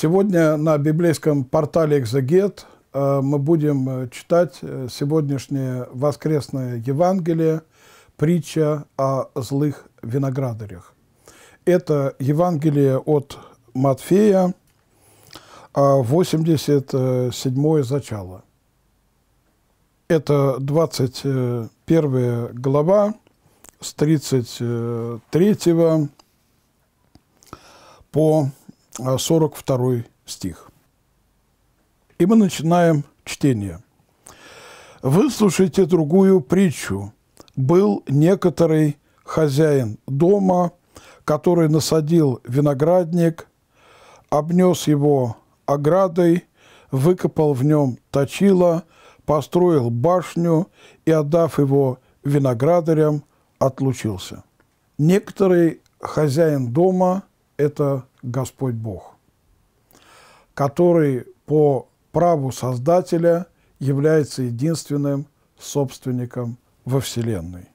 Сегодня на библейском портале «Экзегет» э, мы будем э, читать э, сегодняшнее воскресное Евангелие, притча о злых виноградарях. Это Евангелие от Матфея, 87 зачало. Это 21 глава с 33 по 42 а, стих. И мы начинаем чтение. «Выслушайте другую притчу. Был некоторый хозяин дома, который насадил виноградник, обнес его оградой, выкопал в нем точило, построил башню и, отдав его виноградарям, отлучился. Некоторый хозяин дома – это Господь Бог, который по праву Создателя является единственным собственником во Вселенной.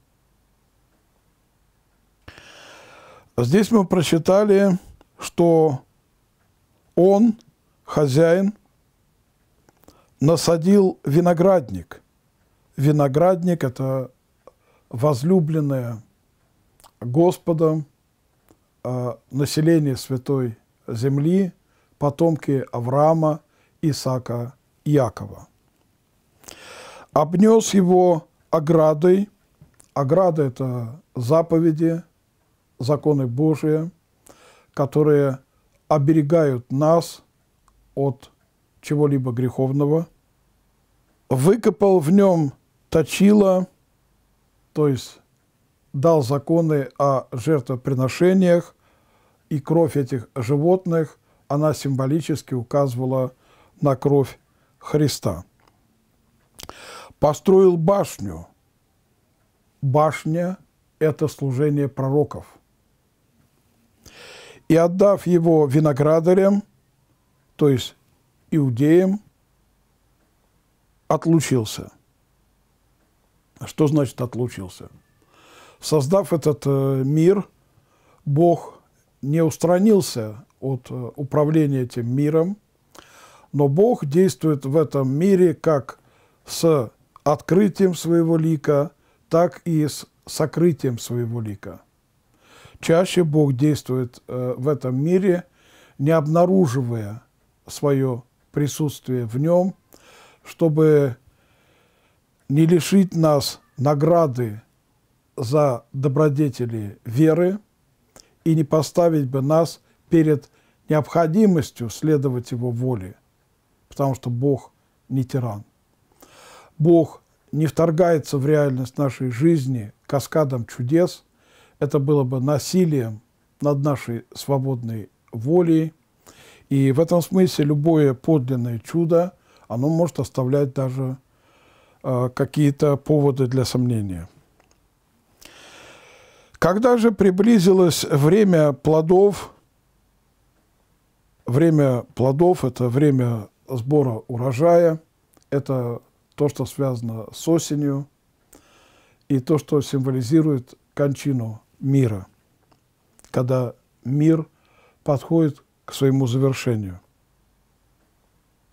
Здесь мы прочитали, что он, хозяин, насадил виноградник. Виноградник – это возлюбленное Господом – Э, население Святой Земли, потомки Авраама, Исаака, Якова. Обнес его оградой. Ограда – это заповеди, законы Божии, которые оберегают нас от чего-либо греховного. Выкопал в нем точила, то есть дал законы о жертвоприношениях, и кровь этих животных, она символически указывала на кровь Христа. Построил башню. Башня – это служение пророков. И отдав его виноградарям, то есть иудеям, отлучился. А что значит отлучился? Создав этот э, мир, Бог не устранился от э, управления этим миром, но Бог действует в этом мире как с открытием своего лика, так и с сокрытием своего лика. Чаще Бог действует э, в этом мире, не обнаруживая свое присутствие в нем, чтобы не лишить нас награды за добродетели веры – и не поставить бы нас перед необходимостью следовать Его воле, потому что Бог не тиран. Бог не вторгается в реальность нашей жизни каскадом чудес, это было бы насилием над нашей свободной волей, и в этом смысле любое подлинное чудо, оно может оставлять даже э, какие-то поводы для сомнения. Когда же приблизилось время плодов, время плодов – это время сбора урожая, это то, что связано с осенью, и то, что символизирует кончину мира, когда мир подходит к своему завершению.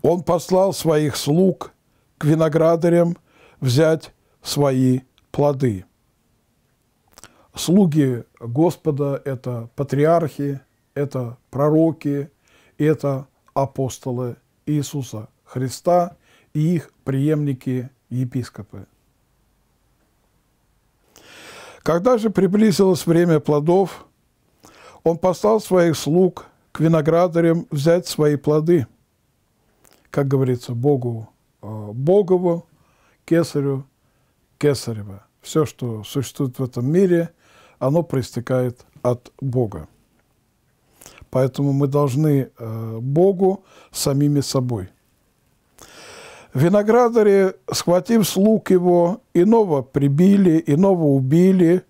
Он послал своих слуг к виноградарям взять свои плоды – Слуги Господа – это патриархи, это пророки, это апостолы Иисуса Христа и их преемники-епископы. Когда же приблизилось время плодов, он послал своих слуг к виноградарям взять свои плоды, как говорится, Богу э, Богову, Кесарю, Кесарева. Все, что существует в этом мире – оно проистекает от Бога. Поэтому мы должны э, Богу самими собой. Виноградари, схватив слуг его, иного прибили, иного убили,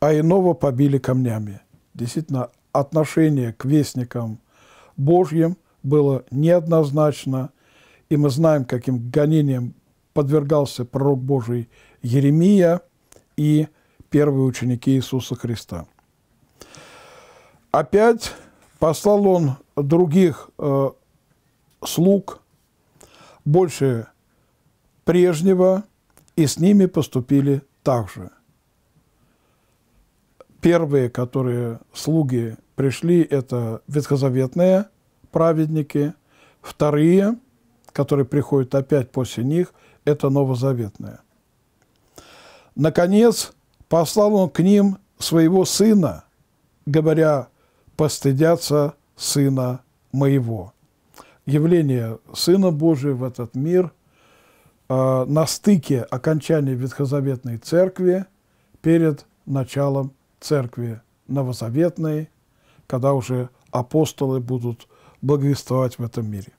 а иного побили камнями. Действительно, отношение к вестникам Божьим было неоднозначно, и мы знаем, каким гонением подвергался пророк Божий Еремия, и первые ученики Иисуса Христа. Опять послал он других э, слуг, больше прежнего, и с ними поступили также. Первые, которые слуги пришли, это ветхозаветные праведники. Вторые, которые приходят опять после них, это новозаветные. Наконец, послал он к ним своего сына, говоря, постыдятся сына моего. Явление Сына Божия в этот мир э, на стыке окончания Ветхозаветной Церкви перед началом Церкви Новозаветной, когда уже апостолы будут благовествовать в этом мире.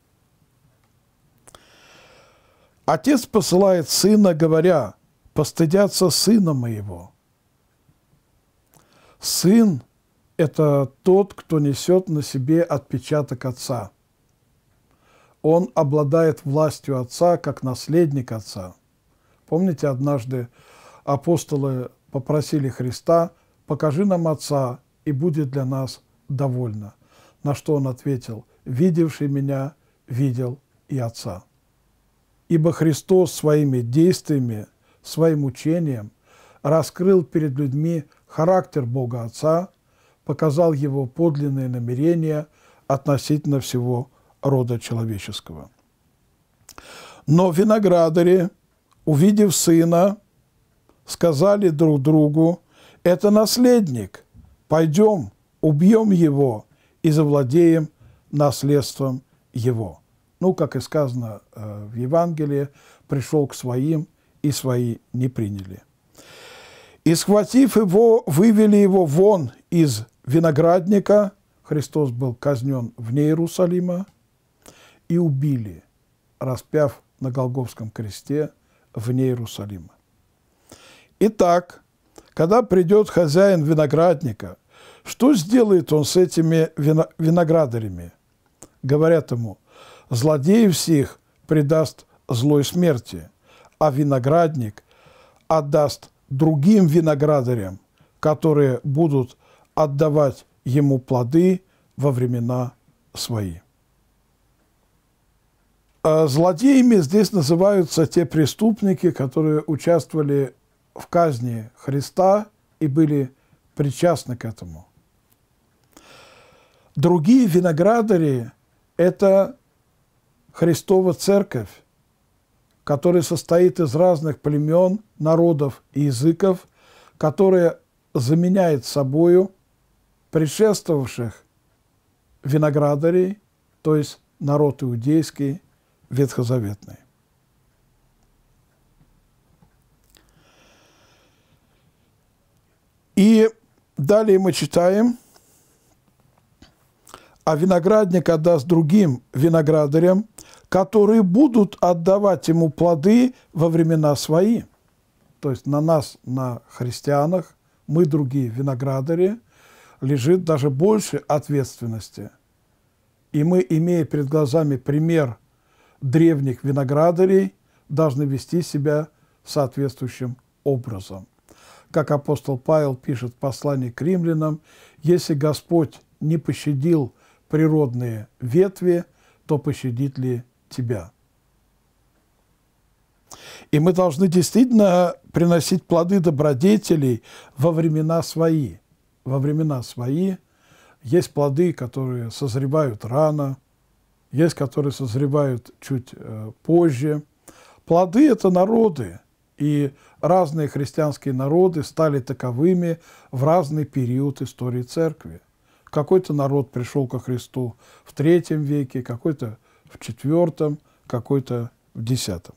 Отец посылает сына, говоря, «Постыдятся сына моего». Сын – это тот, кто несет на себе отпечаток отца. Он обладает властью отца, как наследник отца. Помните, однажды апостолы попросили Христа, «Покажи нам отца, и будет для нас довольно». На что он ответил, «Видевший меня, видел и отца». Ибо Христос своими действиями, своим учением раскрыл перед людьми – характер Бога Отца, показал его подлинные намерения относительно всего рода человеческого. Но виноградари, увидев сына, сказали друг другу, это наследник, пойдем, убьем его и завладеем наследством его. Ну, как и сказано э, в Евангелии, пришел к своим, и свои не приняли. И, схватив его, вывели его вон из виноградника, Христос был казнен вне Иерусалима, и убили, распяв на Голговском кресте вне Иерусалима. Итак, когда придет хозяин виноградника, что сделает он с этими виноградарями? Говорят ему, злодеев всех предаст злой смерти, а виноградник отдаст другим виноградарям, которые будут отдавать ему плоды во времена свои. А, злодеями здесь называются те преступники, которые участвовали в казни Христа и были причастны к этому. Другие виноградари – это Христова Церковь, который состоит из разных племен, народов и языков, которое заменяет собою предшествовавших виноградарей, то есть народ иудейский, ветхозаветный. И далее мы читаем, а виноградник отдаст другим виноградарям, которые будут отдавать ему плоды во времена свои. То есть на нас, на христианах, мы другие виноградари, лежит даже больше ответственности. И мы, имея перед глазами пример древних виноградарей, должны вести себя соответствующим образом. Как апостол Павел пишет в послании к римлянам, если Господь не пощадил природные ветви, то пощадит ли тебя. И мы должны действительно приносить плоды добродетелей во времена свои. Во времена свои есть плоды, которые созревают рано, есть, которые созревают чуть э, позже. Плоды – это народы, и разные христианские народы стали таковыми в разный период истории церкви. Какой-то народ пришел ко Христу в третьем веке, какой-то в четвертом, какой-то в десятом.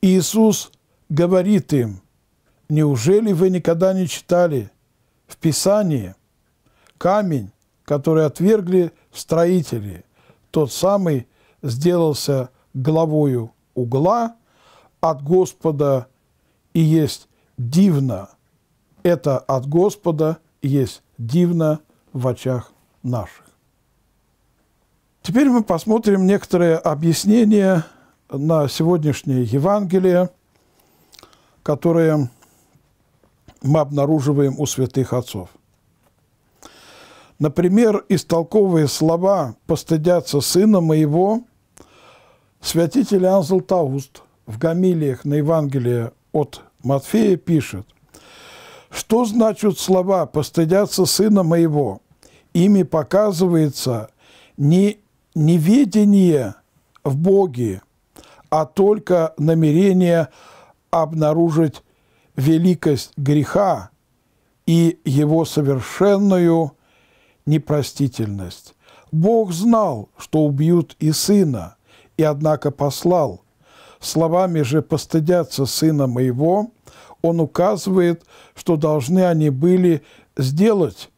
Иисус говорит им, неужели вы никогда не читали в Писании камень, который отвергли строители, тот самый сделался главою угла от Господа и есть дивно. Это от Господа есть дивно в очах наших. Теперь мы посмотрим некоторые объяснения на сегодняшнее Евангелие, которые мы обнаруживаем у святых отцов. Например, истолковые слова «постыдятся сына моего» святитель Иоанн Златоуст в Гамилиях на Евангелие от Матфея пишет, «Что значат слова «постыдятся сына моего»? Ими показывается не неведение в Боге, а только намерение обнаружить великость греха и его совершенную непростительность. Бог знал, что убьют и сына, и однако послал. Словами же «постыдятся сына моего» он указывает, что должны они были сделать,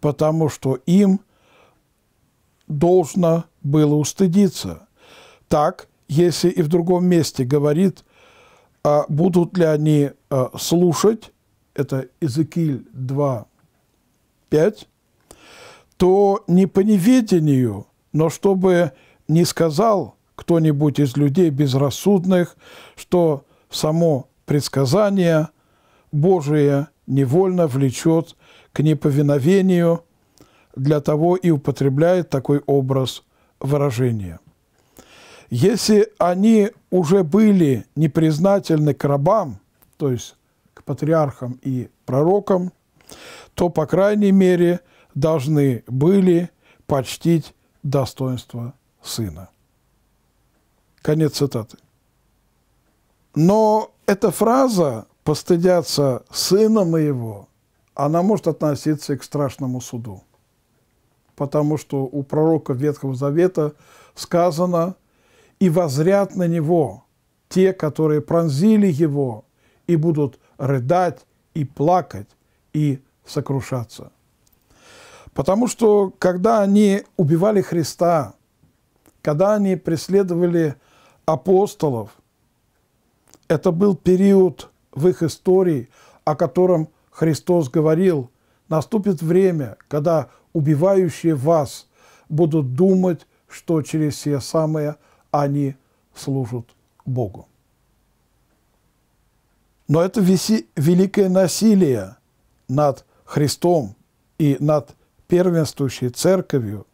потому что им – должно было устыдиться. Так, если и в другом месте говорит, а будут ли они а, слушать, это Иезекииль 2, 5, то не по неведению, но чтобы не сказал кто-нибудь из людей безрассудных, что само предсказание Божие невольно влечет к неповиновению – для того и употребляет такой образ выражения. Если они уже были непризнательны к рабам, то есть к патриархам и пророкам, то, по крайней мере, должны были почтить достоинство сына. Конец цитаты. Но эта фраза «постыдятся сына моего», она может относиться и к страшному суду потому что у пророка Ветхого Завета сказано «И возрят на него те, которые пронзили его, и будут рыдать, и плакать, и сокрушаться». Потому что, когда они убивали Христа, когда они преследовали апостолов, это был период в их истории, о котором Христос говорил, наступит время, когда убивающие вас, будут думать, что через все самые они служат Богу. Но это великое насилие над Христом и над первенствующей церковью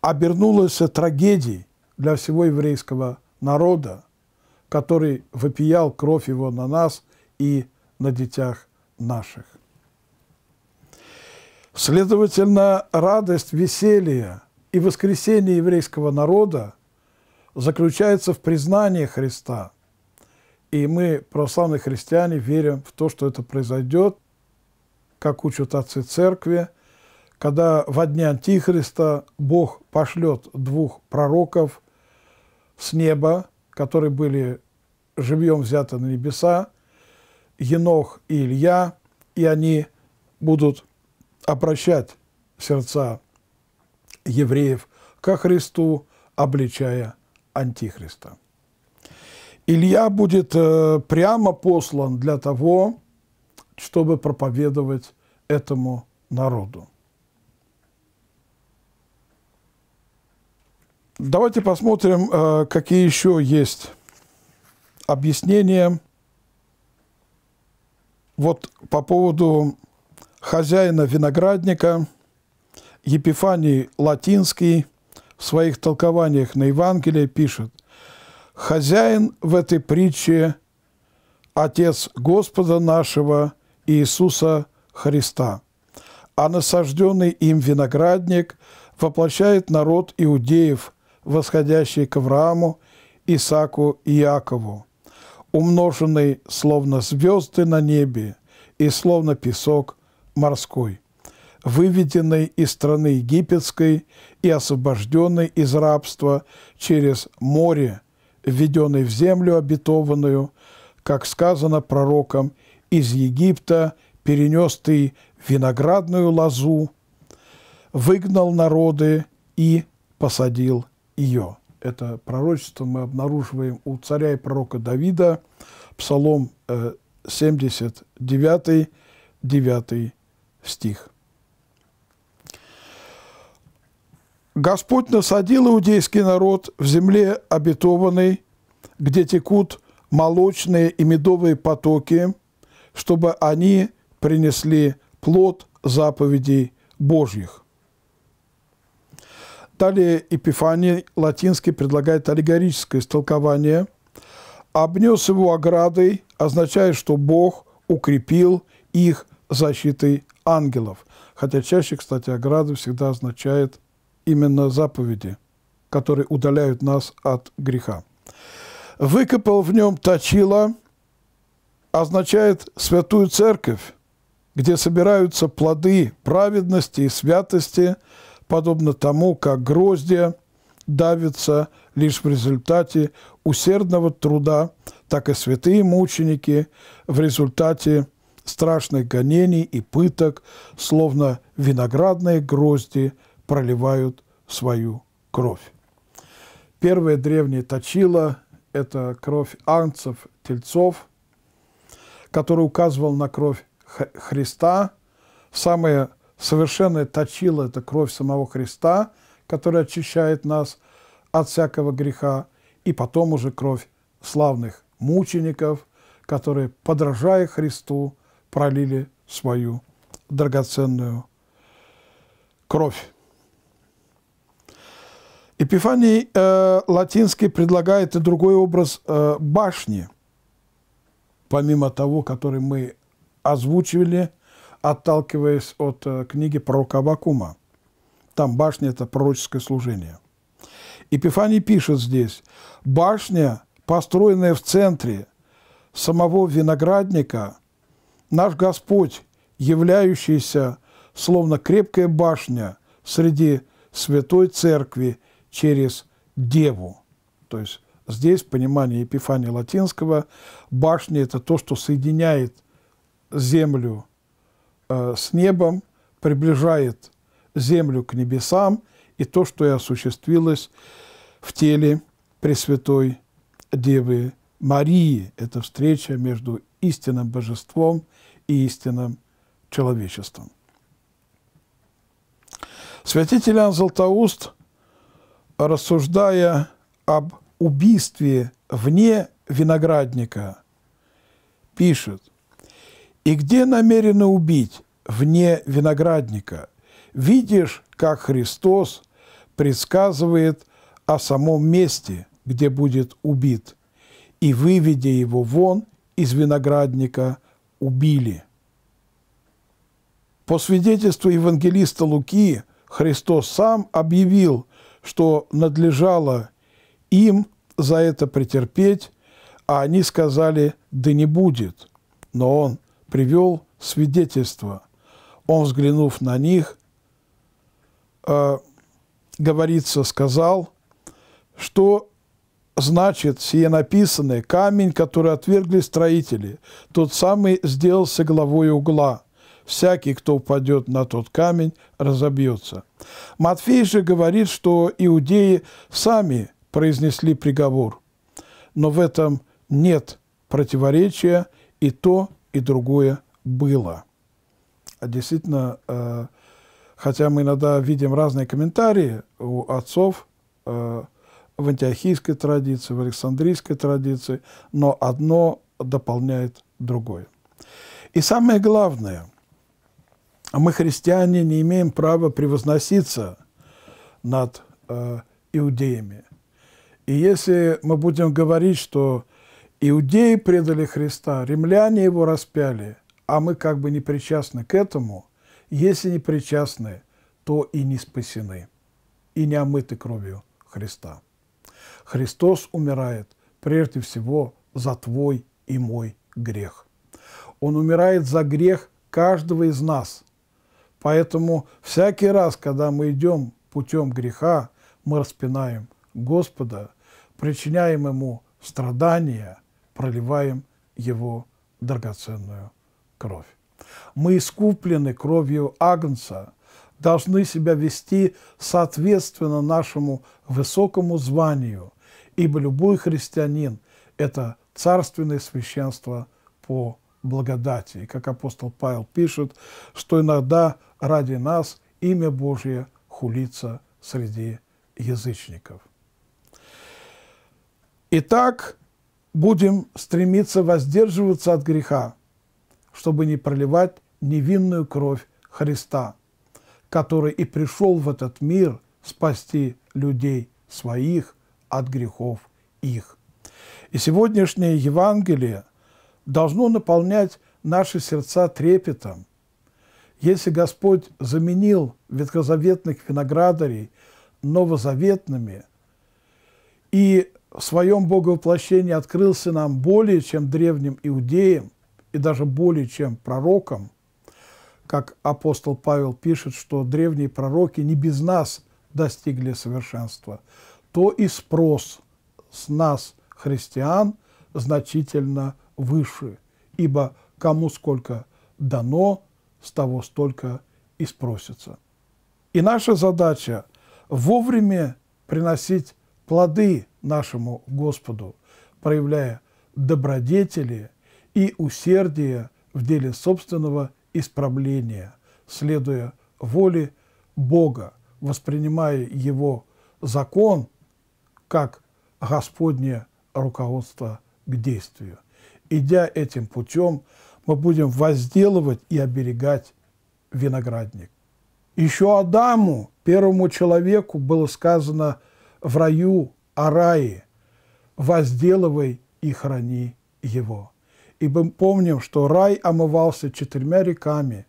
обернулось трагедией для всего еврейского народа, который вопиял кровь его на нас и на детях наших. Следовательно, радость, веселье и воскресение еврейского народа заключается в признании Христа. И мы, православные христиане, верим в то, что это произойдет, как учат отцы церкви, когда в дне Антихриста Бог пошлет двух пророков с неба, которые были живьем взяты на небеса, Енох и Илья, и они будут обращать сердца евреев ко Христу, обличая Антихриста. Илья будет э, прямо послан для того, чтобы проповедовать этому народу. Давайте посмотрим, э, какие еще есть объяснения вот по поводу хозяина виноградника, Епифаний Латинский в своих толкованиях на Евангелие пишет, «Хозяин в этой притче – Отец Господа нашего Иисуса Христа, а насажденный им виноградник воплощает народ иудеев, восходящий к Аврааму, Исаку и Якову, умноженный словно звезды на небе и словно песок морской, выведенный из страны египетской и освобожденный из рабства через море, введенный в землю обетованную, как сказано пророком, из Египта перенес ты виноградную лозу, выгнал народы и посадил ее. Это пророчество мы обнаруживаем у царя и пророка Давида, Псалом 79, э, 9 стих. «Господь насадил иудейский народ в земле обетованной, где текут молочные и медовые потоки, чтобы они принесли плод заповедей Божьих». Далее Эпифаний латинский предлагает аллегорическое истолкование. «Обнес его оградой» означает, что Бог укрепил их защитой ангелов. Хотя чаще, кстати, ограды всегда означает именно заповеди, которые удаляют нас от греха. «Выкопал в нем точила» означает «святую церковь», где собираются плоды праведности и святости, подобно тому, как гроздья давится лишь в результате усердного труда, так и святые мученики в результате страшных гонений и пыток, словно виноградные грозди проливают свою кровь. Первые древние точила – это кровь анцев, тельцов, который указывал на кровь Христа. Самое совершенное точило – это кровь самого Христа, которая очищает нас от всякого греха, и потом уже кровь славных мучеников, которые, подражая Христу, пролили свою драгоценную кровь. Эпифаний э, латинский предлагает и другой образ э, башни, помимо того, который мы озвучивали, отталкиваясь от э, книги пророка Авакума. Там башня – это пророческое служение. Эпифаний пишет здесь, «Башня, построенная в центре самого виноградника – Наш Господь, являющийся словно крепкая башня среди Святой Церкви через Деву. То есть здесь понимание Епифания Латинского башня – это то, что соединяет землю э, с небом, приближает землю к небесам, и то, что и осуществилось в теле Пресвятой Девы Марии. Это встреча между истинным божеством и истинным человечеством. Святитель Иоанн Златоуст, рассуждая об убийстве вне виноградника, пишет, «И где намерены убить вне виноградника? Видишь, как Христос предсказывает о самом месте, где будет убит, и выведя его вон, из виноградника убили. По свидетельству евангелиста Луки, Христос сам объявил, что надлежало им за это претерпеть, а они сказали «да не будет». Но он привел свидетельство. Он, взглянув на них, э, говорится, сказал, что значит, сие написаны, камень, который отвергли строители, тот самый сделался главой угла. Всякий, кто упадет на тот камень, разобьется. Матфей же говорит, что иудеи сами произнесли приговор. Но в этом нет противоречия, и то, и другое было. А действительно, э, хотя мы иногда видим разные комментарии у отцов, э, в антиохийской традиции, в александрийской традиции, но одно дополняет другое. И самое главное, мы, христиане, не имеем права превозноситься над э, иудеями. И если мы будем говорить, что иудеи предали Христа, римляне его распяли, а мы как бы не причастны к этому, если не причастны, то и не спасены, и не омыты кровью Христа. Христос умирает прежде всего за твой и мой грех. Он умирает за грех каждого из нас. Поэтому всякий раз, когда мы идем путем греха, мы распинаем Господа, причиняем Ему страдания, проливаем Его драгоценную кровь. Мы искуплены кровью Агнца, должны себя вести соответственно нашему высокому званию – ибо любой христианин – это царственное священство по благодати. И как апостол Павел пишет, что иногда ради нас имя Божье хулится среди язычников. Итак, будем стремиться воздерживаться от греха, чтобы не проливать невинную кровь Христа, который и пришел в этот мир спасти людей своих от грехов их. И сегодняшнее Евангелие должно наполнять наши сердца трепетом. Если Господь заменил ветхозаветных виноградарей новозаветными и в своем боговоплощении открылся нам более чем древним иудеям и даже более чем пророкам, как апостол Павел пишет, что древние пророки не без нас достигли совершенства – то и спрос с нас, христиан, значительно выше, ибо кому сколько дано, с того столько и спросится. И наша задача – вовремя приносить плоды нашему Господу, проявляя добродетели и усердие в деле собственного исправления, следуя воле Бога, воспринимая Его закон – как Господнее руководство к действию. Идя этим путем, мы будем возделывать и оберегать виноградник. Еще Адаму, первому человеку, было сказано в раю о рае «возделывай и храни его». И мы помним, что рай омывался четырьмя реками,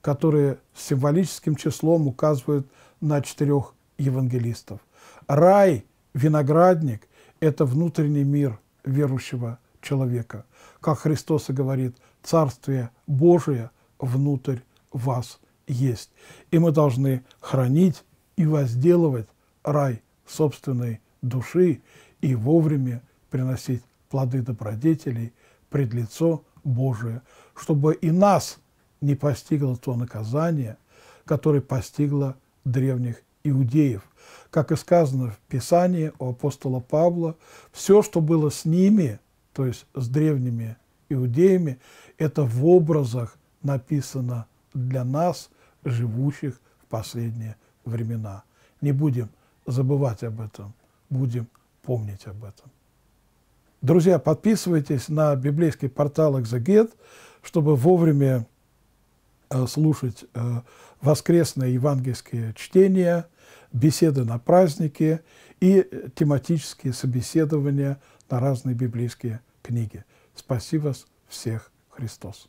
которые символическим числом указывают на четырех евангелистов. Рай – Виноградник – это внутренний мир верующего человека. Как Христос и говорит, Царствие Божие внутрь вас есть. И мы должны хранить и возделывать рай собственной души и вовремя приносить плоды добродетелей пред лицо Божие, чтобы и нас не постигло то наказание, которое постигло древних иудеев – как и сказано в Писании у апостола Павла, все, что было с ними, то есть с древними иудеями, это в образах написано для нас, живущих в последние времена. Не будем забывать об этом, будем помнить об этом. Друзья, подписывайтесь на библейский портал Экзагет, чтобы вовремя э, слушать э, воскресные евангельские чтения – беседы на праздники и э, тематические собеседования на разные библейские книги. Спаси вас всех, Христос!